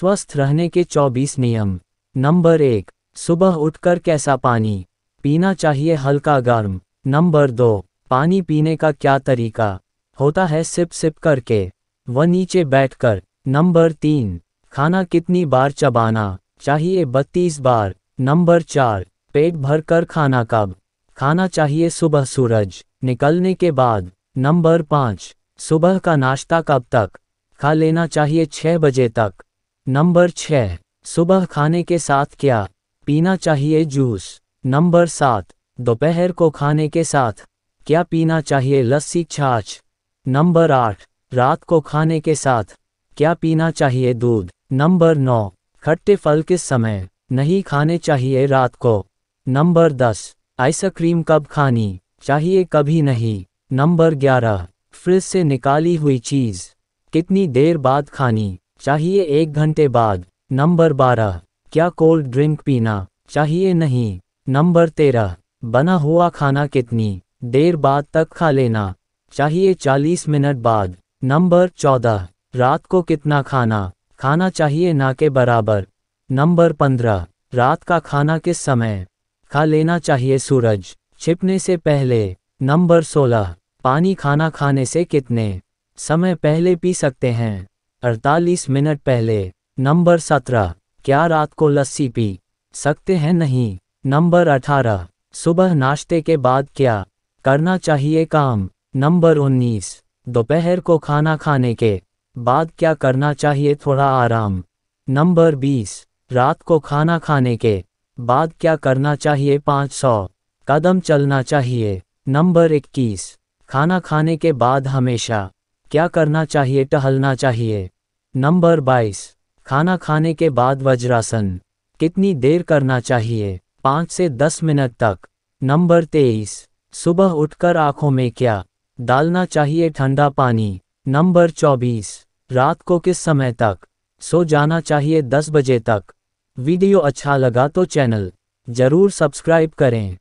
स्वस्थ रहने के 24 नियम नंबर एक सुबह उठकर कैसा पानी पीना चाहिए हल्का गर्म नंबर दो पानी पीने का क्या तरीका होता है सिप सिप करके व नीचे बैठकर नंबर तीन खाना कितनी बार चबाना चाहिए बत्तीस बार नंबर चार पेट भर कर खाना कब खाना चाहिए सुबह सूरज निकलने के बाद नंबर पाँच सुबह का नाश्ता कब तक खा लेना चाहिए छः बजे तक नंबर छः सुबह खाने के साथ क्या पीना चाहिए जूस नंबर सात दोपहर को खाने के साथ क्या पीना चाहिए लस्सी छाछ नंबर आठ रात को खाने के साथ क्या पीना चाहिए दूध नंबर नौ खट्टे फल किस समय नहीं खाने चाहिए रात को नंबर दस आइसक्रीम कब खानी चाहिए कभी नहीं नंबर ग्यारह फ्रिज से निकाली हुई चीज़ कितनी देर बाद खानी चाहिए एक घंटे बाद नंबर बारह क्या कोल्ड ड्रिंक पीना चाहिए नहीं नंबर तेरह बना हुआ खाना कितनी देर बाद तक खा लेना चाहिए चालीस मिनट बाद नंबर चौदह रात को कितना खाना खाना चाहिए ना के बराबर नंबर पंद्रह रात का खाना किस समय खा लेना चाहिए सूरज छिपने से पहले नंबर सोलह पानी खाना खाने से कितने समय पहले पी सकते हैं अड़तालीस मिनट पहले नंबर सत्रह क्या रात को लस्सी पी सकते हैं नहीं नंबर अठारह सुबह नाश्ते के बाद क्या करना चाहिए काम नंबर उन्नीस दोपहर को खाना खाने के बाद क्या करना चाहिए थोड़ा आराम नंबर बीस रात को खाना खाने के बाद क्या करना चाहिए पाँच सौ कदम चलना चाहिए नंबर इक्कीस खाना खाने के बाद हमेशा क्या करना चाहिए टहलना चाहिए नंबर 22 खाना खाने के बाद वज्रासन कितनी देर करना चाहिए पाँच से दस मिनट तक नंबर तेईस सुबह उठकर आंखों में क्या डालना चाहिए ठंडा पानी नंबर चौबीस रात को किस समय तक सो जाना चाहिए दस बजे तक वीडियो अच्छा लगा तो चैनल ज़रूर सब्सक्राइब करें